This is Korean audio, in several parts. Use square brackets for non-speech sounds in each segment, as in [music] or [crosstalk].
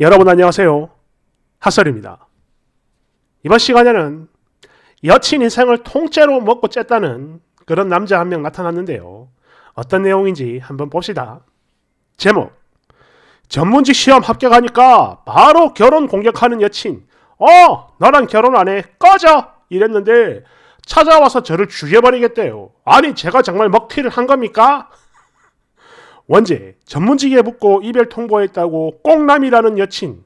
여러분 안녕하세요. 핫설입니다. 이번 시간에는 여친 인생을 통째로 먹고 쨌다는 그런 남자 한 명 나타났는데요. 어떤 내용인지 한번 봅시다. 제목 전문직 시험 합격하니까 바로 결혼 공격하는 여친 어! 너랑 결혼 안 해! 꺼져! 이랬는데 찾아와서 저를 죽여버리겠대요. 아니 제가 정말 먹튀를 한 겁니까? 원제, 전문직에 붙고 이별 통보했다고 꽁남이라는 여친.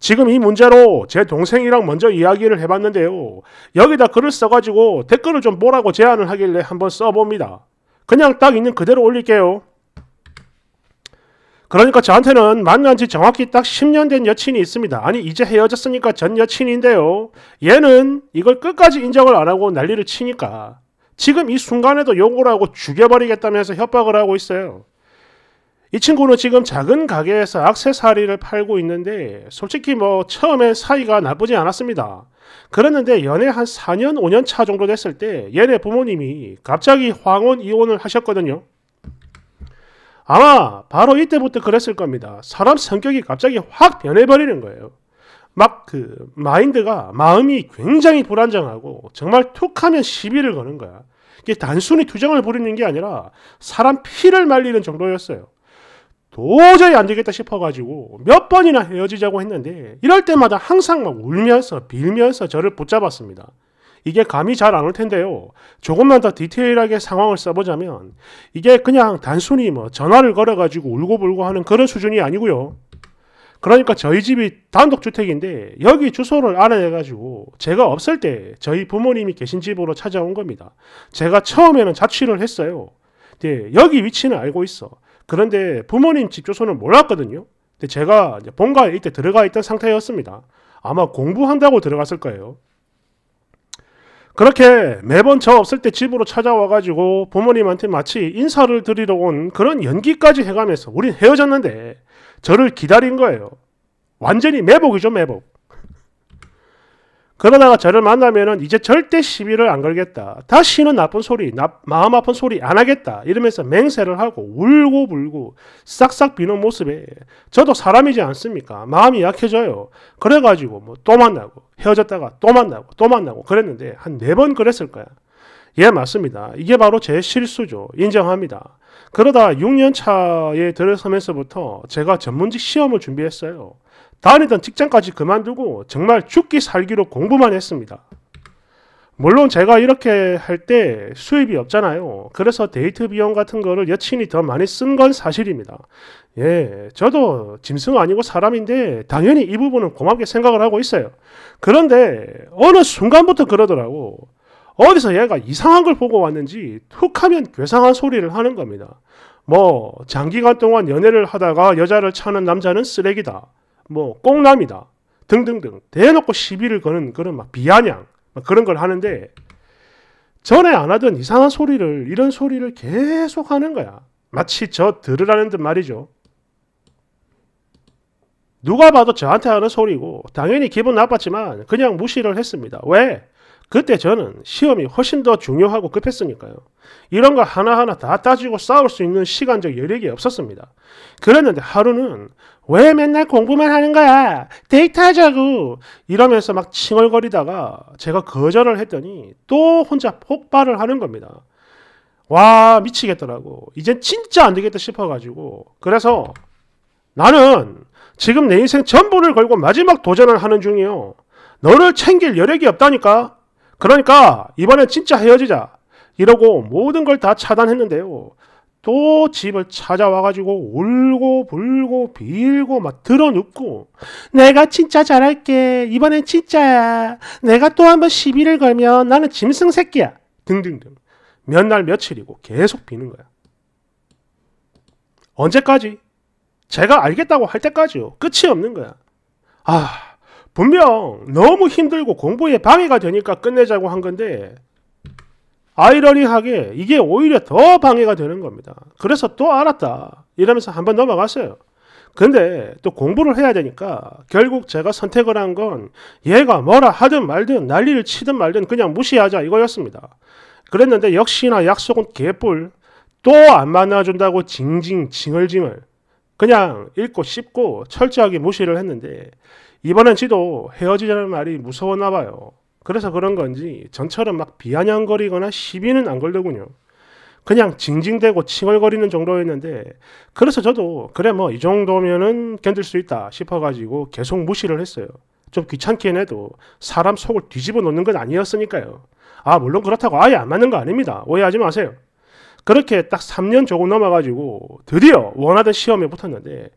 지금 이 문제로 제 동생이랑 먼저 이야기를 해봤는데요. 여기다 글을 써가지고 댓글을 좀 보라고 제안을 하길래 한번 써봅니다. 그냥 딱 있는 그대로 올릴게요. 그러니까 저한테는 만난 지 정확히 딱 10년 된 여친이 있습니다. 아니 이제 헤어졌으니까 전 여친인데요. 얘는 이걸 끝까지 인정을 안 하고 난리를 치니까 지금 이 순간에도 욕을 하고 죽여버리겠다면서 협박을 하고 있어요. 이 친구는 지금 작은 가게에서 악세사리를 팔고 있는데 솔직히 뭐 처음엔 사이가 나쁘지 않았습니다. 그랬는데 연애 한 4년, 5년 차 정도 됐을 때 얘네 부모님이 갑자기 황혼 이혼을 하셨거든요. 아마 바로 이때부터 그랬을 겁니다. 사람 성격이 갑자기 확 변해버리는 거예요. 막 그 마인드가 마음이 굉장히 불안정하고 정말 툭하면 시비를 거는 거야. 이게 단순히 투정을 부리는 게 아니라 사람 피를 말리는 정도였어요. 도저히 안 되겠다 싶어가지고 몇 번이나 헤어지자고 했는데 이럴 때마다 항상 막 울면서 빌면서 저를 붙잡았습니다. 이게 감이 잘 안 올 텐데요. 조금만 더 디테일하게 상황을 써보자면 이게 그냥 단순히 뭐 전화를 걸어가지고 울고불고 하는 그런 수준이 아니고요. 그러니까 저희 집이 단독주택인데 여기 주소를 알아내가지고 제가 없을 때 저희 부모님이 계신 집으로 찾아온 겁니다. 제가 처음에는 자취를 했어요. 네, 여기 위치는 알고 있어. 그런데 부모님 집 주소는 몰랐거든요. 근데 제가 본가에 이때 들어가 있던 상태였습니다. 아마 공부한다고 들어갔을 거예요. 그렇게 매번 저 없을 때 집으로 찾아와가지고 부모님한테 마치 인사를 드리러 온 그런 연기까지 해가면서 우린 헤어졌는데 저를 기다린 거예요. 완전히 매복이죠, 매복. 그러다가 저를 만나면은 이제 절대 시비를 안 걸겠다. 다시는 나쁜 소리, 나, 마음 아픈 소리 안 하겠다. 이러면서 맹세를 하고 울고 불고 싹싹 비는 모습에 저도 사람이지 않습니까? 마음이 약해져요. 그래가지고 뭐 또 만나고 헤어졌다가 또 만나고 또 만나고 그랬는데 한 네 번 그랬을 거야. 예, 맞습니다. 이게 바로 제 실수죠. 인정합니다. 그러다 6년 차에 들어서면서부터 제가 전문직 시험을 준비했어요. 다니던 직장까지 그만두고 정말 죽기 살기로 공부만 했습니다. 물론 제가 이렇게 할 때 수입이 없잖아요. 그래서 데이트 비용 같은 거를 여친이 더 많이 쓴 건 사실입니다. 예, 저도 짐승 아니고 사람인데 당연히 이 부분은 고맙게 생각을 하고 있어요. 그런데 어느 순간부터 그러더라고. 어디서 얘가 이상한 걸 보고 왔는지 툭 하면 괴상한 소리를 하는 겁니다. 뭐, 장기간 동안 연애를 하다가 여자를 차는 남자는 쓰레기다. 뭐 꽁남이다 등등등 대놓고 시비를 거는 그런 막 비아냥 막 그런 걸 하는데 전에 안 하던 이상한 소리를 이런 소리를 계속 하는 거야. 마치 저 들으라는 듯 말이죠. 누가 봐도 저한테 하는 소리고 당연히 기분 나빴지만 그냥 무시를 했습니다. 왜? 그때 저는 시험이 훨씬 더 중요하고 급했으니까요. 이런 거 하나하나 다 따지고 싸울 수 있는 시간적 여력이 없었습니다. 그랬는데 하루는 왜 맨날 공부만 하는 거야? 데이트하자고! 이러면서 막 칭얼거리다가 제가 거절을 했더니 또 혼자 폭발을 하는 겁니다. 와, 미치겠더라고. 이젠 진짜 안 되겠다 싶어가지고. 그래서 나는 지금 내 인생 전부를 걸고 마지막 도전을 하는 중이요. 너를 챙길 여력이 없다니까? 그러니까 이번에 진짜 헤어지자 이러고 모든 걸 다 차단했는데요. 또 집을 찾아와가지고 울고 불고 빌고 막 드러눕고 내가 진짜 잘할게 이번엔 진짜야 내가 또 한 번 시비를 걸면 나는 짐승 새끼야 등등등 몇 날 며칠이고 계속 비는 거야 언제까지? 제가 알겠다고 할 때까지요 끝이 없는 거야 아 분명 너무 힘들고 공부에 방해가 되니까 끝내자고 한 건데 아이러니하게 이게 오히려 더 방해가 되는 겁니다. 그래서 또 알았다 이러면서 한번 넘어갔어요. 근데 또 공부를 해야 되니까 결국 제가 선택을 한 건 얘가 뭐라 하든 말든 난리를 치든 말든 그냥 무시하자 이거였습니다. 그랬는데 역시나 약속은 개뿔 또 안 만나준다고 징징 징을징을 그냥 읽고 씹고 철저하게 무시를 했는데 이번엔 지도 헤어지자는 말이 무서웠나 봐요. 그래서 그런 건지 전처럼 막 비아냥거리거나 시비는 안 걸더군요. 그냥 징징대고 칭얼거리는 정도였는데 그래서 저도 그래 뭐 이 정도면은 견딜 수 있다 싶어가지고 계속 무시를 했어요. 좀 귀찮긴 해도 사람 속을 뒤집어 놓는 건 아니었으니까요. 아 물론 그렇다고 아예 안 맞는 거 아닙니다. 오해하지 마세요. 그렇게 딱 3년 조금 넘어가지고 드디어 원하던 시험에 붙었는데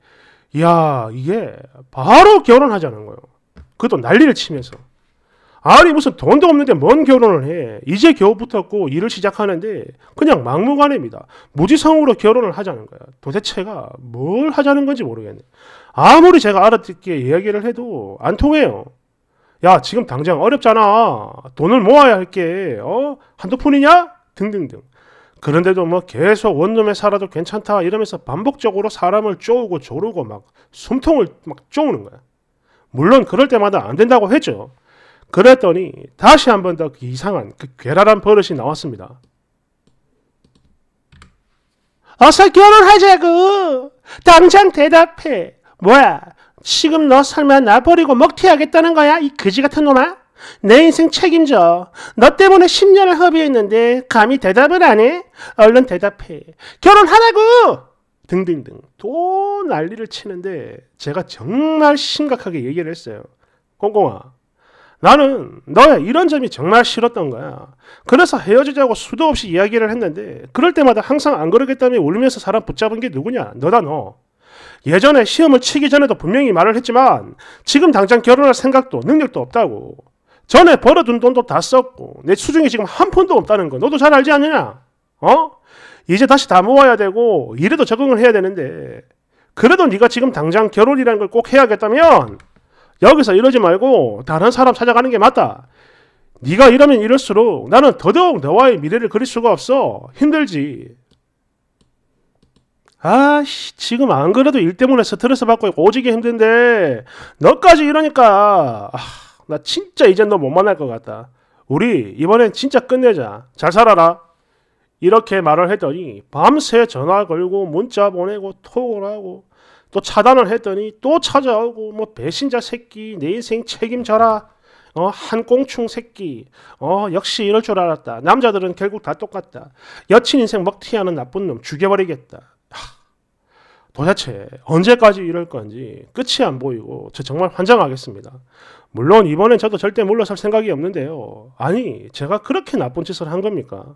야 이게 바로 결혼하자는 거예요. 그것도 난리를 치면서. 아니 무슨 돈도 없는데 뭔 결혼을 해. 이제 겨우 붙었고 일을 시작하는데 그냥 막무가내입니다. 무지성으로 결혼을 하자는 거야. 도대체가 뭘 하자는 건지 모르겠네. 아무리 제가 알아듣게 이야기를 해도 안 통해요. 야 지금 당장 어렵잖아. 돈을 모아야 할게. 어? 한두 푼이냐? 등등등. 그런데도 뭐 계속 원룸에 살아도 괜찮다 이러면서 반복적으로 사람을 쪼우고 조르고 막 숨통을 막 쪼우는 거야. 물론 그럴 때마다 안 된다고 했죠. 그랬더니 다시 한 번더 그 이상한 그 괴랄한 버릇이 나왔습니다. 어서 결혼하자고! 당장 대답해! 뭐야? 지금 너 설마 나 버리고 먹튀하겠다는 거야? 이 그지 같은 놈아? 내 인생 책임져. 너 때문에 10년을 허비했는데 감히 대답을 안 해? 얼른 대답해. 결혼하라고! 등등등. 또 난리를 치는데 제가 정말 심각하게 얘기를 했어요. 꽁꽁아, 나는 너의 이런 점이 정말 싫었던 거야. 그래서 헤어지자고 수도 없이 이야기를 했는데 그럴 때마다 항상 안 그러겠다며 울면서 사람 붙잡은 게 누구냐? 너다 너. 예전에 시험을 치기 전에도 분명히 말을 했지만 지금 당장 결혼할 생각도 능력도 없다고. 전에 벌어둔 돈도 다 썼고 내 수중에 지금 한 푼도 없다는 거 너도 잘 알지 않느냐? 어? 이제 다시 다 모아야 되고 이래도 적응을 해야 되는데 그래도 네가 지금 당장 결혼이라는 걸 꼭 해야겠다면 여기서 이러지 말고 다른 사람 찾아가는 게 맞다. 네가 이러면 이럴수록 나는 더더욱 너와의 미래를 그릴 수가 없어. 힘들지. 아씨 지금 안 그래도 일 때문에 스트레스 받고 오지게 힘든데 너까지 이러니까... 아... 나 진짜 이젠 너 못 만날 것 같다. 우리 이번엔 진짜 끝내자. 잘 살아라. 이렇게 말을 했더니 밤새 전화 걸고 문자 보내고 톡을 하고 또 차단을 했더니 또 찾아오고 뭐 배신자 새끼 내 인생 책임져라 어 한꽁충 새끼 어 역시 이럴 줄 알았다 남자들은 결국 다 똑같다 여친 인생 먹튀하는 나쁜 놈 죽여버리겠다 도대체 언제까지 이럴 건지 끝이 안 보이고 저 정말 환장하겠습니다. 물론 이번엔 저도 절대 물러설 생각이 없는데요. 아니 제가 그렇게 나쁜 짓을 한 겁니까?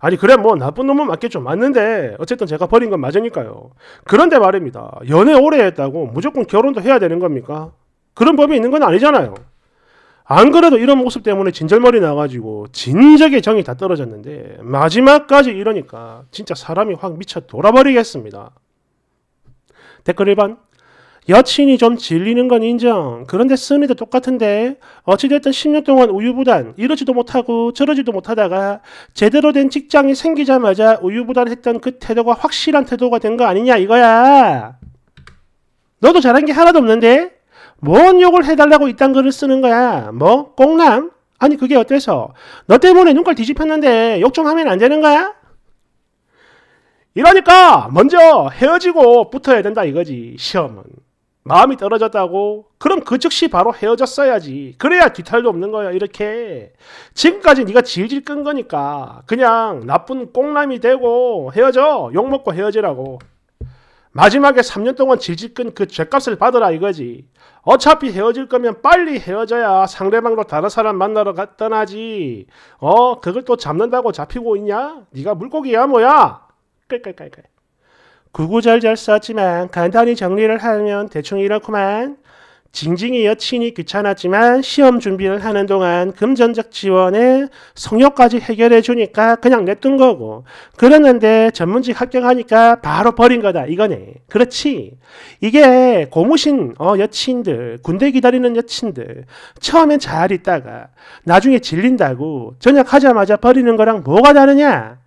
아니 그래 뭐 나쁜 놈은 맞겠죠 맞는데 어쨌든 제가 버린 건 맞으니까요 그런데 말입니다 연애 오래 했다고 무조건 결혼도 해야 되는 겁니까 그런 법이 있는 건 아니잖아요 안 그래도 이런 모습 때문에 진절머리 나가지고 진작에 정이 다 떨어졌는데 마지막까지 이러니까 진짜 사람이 확 미쳐 돌아버리겠습니다 댓글 1번. 여친이 좀 질리는 건 인정. 그런데 쓰니도 똑같은데 어찌됐든 10년 동안 우유부단 이러지도 못하고 저러지도 못하다가 제대로 된 직장이 생기자마자 우유부단했던 그 태도가 확실한 태도가 된 거 아니냐 이거야. 너도 잘한 게 하나도 없는데 뭔 욕을 해달라고 이딴 글을 쓰는 거야. 뭐 꽁남? 아니 그게 어때서? 너 때문에 눈깔 뒤집혔는데 욕 좀 하면 안 되는 거야? 이러니까 먼저 헤어지고 붙어야 된다 이거지 시험은 마음이 떨어졌다고 그럼 그 즉시 바로 헤어졌어야지 그래야 뒤탈도 없는 거야 이렇게 지금까지 네가 질질 끈 거니까 그냥 나쁜 꽁남이 되고 헤어져 욕먹고 헤어지라고 마지막에 3년 동안 질질 끈 그 죄값을 받으라 이거지 어차피 헤어질 거면 빨리 헤어져야 상대방도 다른 사람 만나러 떠나지어 그걸 또 잡는다고 잡히고 있냐 네가 물고기야 뭐야 깔깔깔깔. 구구절절썼지만 간단히 정리를 하면 대충 이렇구만. 징징이 여친이 귀찮았지만 시험 준비를 하는 동안 금전적 지원에 성역까지 해결해 주니까 그냥 냅둔 거고 그러는데 전문직 합격하니까 바로 버린 거다 이거네 그렇지 이게 고무신 어, 여친들 군대 기다리는 여친들 처음엔 잘 있다가 나중에 질린다고 전역하자마자 버리는 거랑 뭐가 다르냐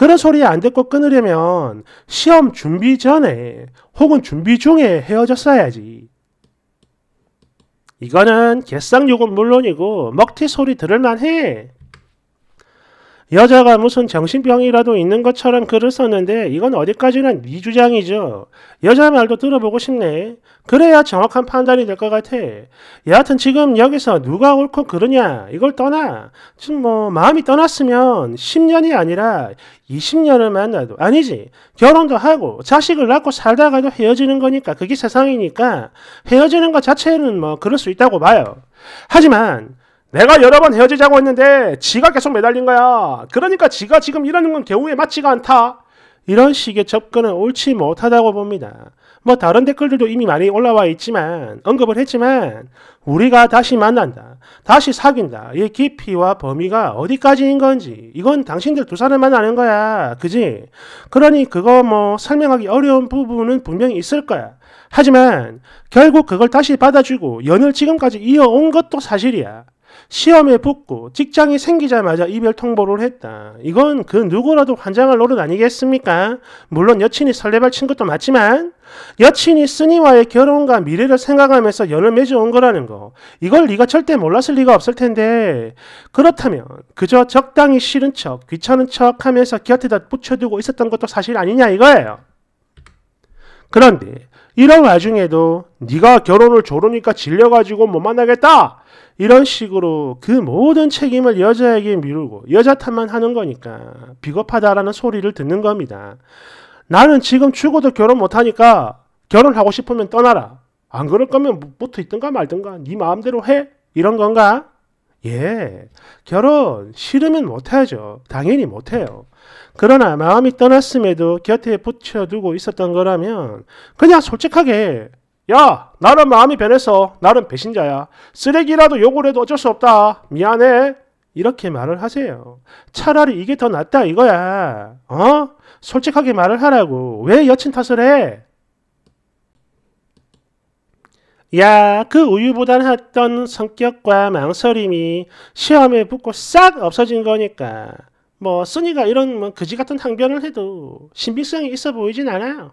그런 소리 안 듣고 끊으려면 시험 준비 전에 혹은 준비 중에 헤어졌어야지. 이거는 개쌍욕은 물론이고 먹튀 소리 들을만 해. 여자가 무슨 정신병이라도 있는 것처럼 글을 썼는데 이건 어디까지나 네 주장이죠. 여자 말도 들어보고 싶네. 그래야 정확한 판단이 될 것 같아. 여하튼 지금 여기서 누가 옳고 그러냐 이걸 떠나. 지금 뭐 마음이 떠났으면 10년이 아니라 20년을 만나도 아니지. 결혼도 하고 자식을 낳고 살다가도 헤어지는 거니까 그게 세상이니까 헤어지는 것 자체는 뭐 그럴 수 있다고 봐요. 하지만 내가 여러 번 헤어지자고 했는데 지가 계속 매달린 거야. 그러니까 지가 지금 이러는 건경우에 맞지가 않다. 이런 식의 접근은 옳지 못하다고 봅니다. 뭐 다른 댓글들도 이미 많이 올라와 있지만 언급을 했지만 우리가 다시 만난다. 다시 사귄다. 이 깊이와 범위가 어디까지인 건지 이건 당신들 두 사람만 아는 거야. 그지? 그러니 그거 뭐 설명하기 어려운 부분은 분명히 있을 거야. 하지만 결국 그걸 다시 받아주고 연을 지금까지 이어온 것도 사실이야. 시험에 붙고 직장이 생기자마자 이별 통보를 했다. 이건 그 누구라도 환장할 노릇 아니겠습니까? 물론 여친이 설레발 친 것도 맞지만 여친이 쓰니와의 결혼과 미래를 생각하면서 연을 맺어온 거라는 거. 이걸 네가 절대 몰랐을 리가 없을 텐데 그렇다면 그저 적당히 싫은 척, 귀찮은 척 하면서 곁에다 붙여두고 있었던 것도 사실 아니냐 이거예요. 그런데 이런 와중에도 네가 결혼을 조르니까 질려가지고 못 만나겠다. 이런 식으로 그 모든 책임을 여자에게 미루고 여자 탓만 하는 거니까 비겁하다라는 소리를 듣는 겁니다. 나는 지금 죽어도 결혼 못하니까 결혼하고 싶으면 떠나라. 안 그럴 거면 뭐 붙어 있든가 말든가 네 마음대로 해. 이런 건가? 예, 결혼 싫으면 못하죠. 당연히 못해요. 그러나 마음이 떠났음에도 곁에 붙여두고 있었던 거라면 그냥 솔직하게 야 나는 마음이 변해서 나는 배신자야. 쓰레기라도 욕을 해도 어쩔 수 없다. 미안해. 이렇게 말을 하세요. 차라리 이게 더 낫다 이거야. 어? 솔직하게 말을 하라고. 왜 여친 탓을 해? 야, 그 우유보단 했던 성격과 망설임이 시험에 붙고 싹 없어진 거니까. 뭐, 쓰니가 이런 뭐, 그지 같은 항변을 해도 신빙성이 있어 보이진 않아요.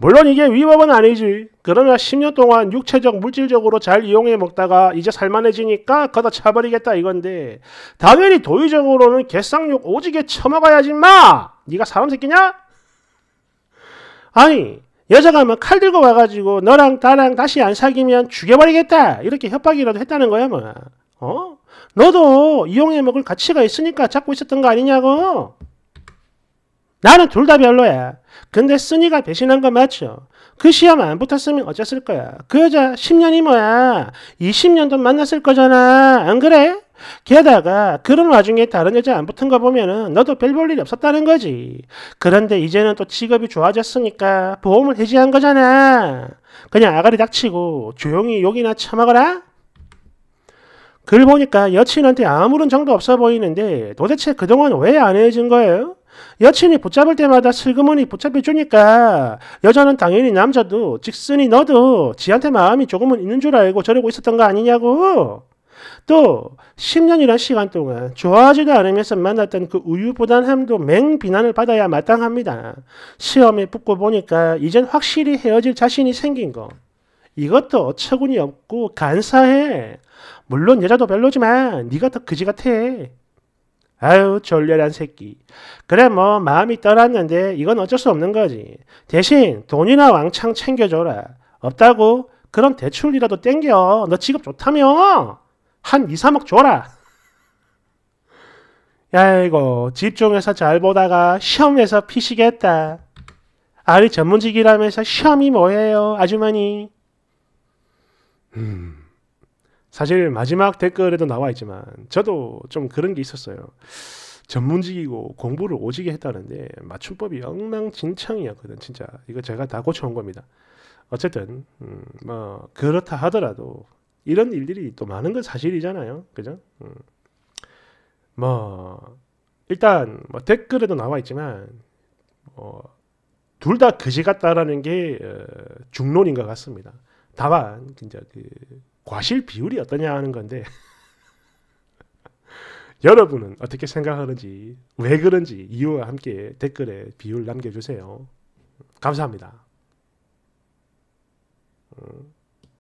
물론 이게 위법은 아니지. 그러나 10년 동안 육체적 물질적으로 잘 이용해 먹다가 이제 살만해지니까 걷어 차버리겠다 이건데 당연히 도의적으로는 개쌍욕 오지게 쳐먹어야지 마! 네가 사람 새끼냐? 아니 여자가 뭐칼 들고 와가지고 너랑 나랑 다시 안 사귀면 죽여버리겠다 이렇게 협박이라도 했다는 거야 뭐 어? 너도 이용해 먹을 가치가 있으니까 잡고 있었던 거 아니냐고 나는 둘 다 별로야 근데 쓰니가 배신한 거 맞죠? 그 시험 안 붙었으면 어쨌을 거야. 그 여자 10년이 뭐야? 20년도 만났을 거잖아. 안 그래? 게다가 그런 와중에 다른 여자 안 붙은 거 보면은 너도 별 볼 일이 없었다는 거지. 그런데 이제는 또 직업이 좋아졌으니까 보험을 해지한 거잖아. 그냥 아가리 닥치고 조용히 욕이나 참아거라 글 보니까 여친한테 아무런 정도 없어 보이는데 도대체 그동안 왜안 헤어진 거예요? 여친이 붙잡을 때마다 슬그머니 붙잡혀주니까 여자는 당연히 남자도 직선이 너도 지한테 마음이 조금은 있는 줄 알고 저러고 있었던 거 아니냐고. 또 10년이란 시간 동안 좋아하지도 않으면서 만났던 그 우유부단함도 맹비난을 받아야 마땅합니다. 시험에 붙고 보니까 이젠 확실히 헤어질 자신이 생긴 거. 이것도 어처구니 없고 간사해. 물론 여자도 별로지만 네가 더 그지 같아. 아유 졸렬한 새끼. 그래 뭐 마음이 떠났는데 이건 어쩔 수 없는 거지. 대신 돈이나 왕창 챙겨줘라. 없다고? 그럼 대출이라도 땡겨. 너 직업 좋다며? 한 2, 3억 줘라. 야이거 집중해서 잘 보다가 시험에서 피시겠다. 아니 전문직이라면서 시험이 뭐예요 아주머니. 음. 사실 마지막 댓글에도 나와 있지만 저도 좀 그런 게 있었어요. 전문직이고 공부를 오지게 했다는데 맞춤법이 엉망진창이었거든 진짜 이거 제가 다 고쳐온 겁니다. 어쨌든 음, 뭐 그렇다 하더라도 이런 일들이 또 많은 건 사실이잖아요, 그죠? 음. 뭐 일단 뭐 댓글에도 나와 있지만 어, 뭐 둘 다 그지 같다라는 게 어, 중론인 것 같습니다. 다만 진짜 그 과실 비율이 어떠냐 하는 건데 [laughs] 여러분은 어떻게 생각하는지 왜 그런지 이유와 함께 댓글에 비율 남겨주세요. 감사합니다. 음.